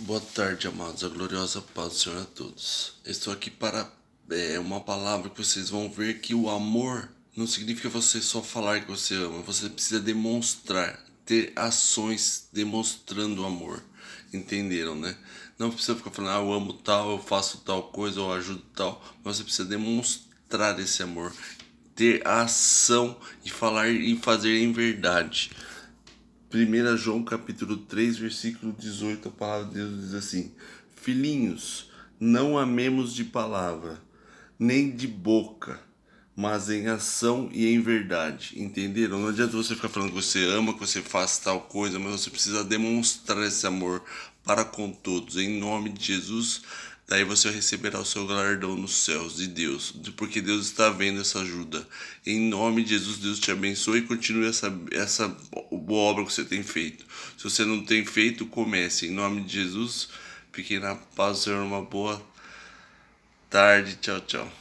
Boa tarde, amados. A gloriosa paz do Senhor a todos. Estou aqui para é, uma palavra que vocês vão ver que o amor não significa você só falar que você ama. Você precisa demonstrar, ter ações demonstrando amor. Entenderam, né? Não precisa ficar falando, ah, eu amo tal, eu faço tal coisa, eu ajudo tal. Mas você precisa demonstrar esse amor, ter a ação e falar e fazer em verdade. 1 João capítulo 3, versículo 18, a palavra de Deus diz assim: Filhinhos, não amemos de palavra, nem de boca, mas em ação e em verdade. Entenderam? Não adianta você ficar falando que você ama, que você faz tal coisa, mas você precisa demonstrar esse amor para com todos. Em nome de Jesus, daí você receberá o seu galardão nos céus de Deus, porque Deus está vendo essa ajuda. Em nome de Jesus, Deus te abençoe e continue essa, essa boa obra que você tem feito. Se você não tem feito, comece. Em nome de Jesus, fique na paz, Senhor, uma boa tarde. Tchau, tchau.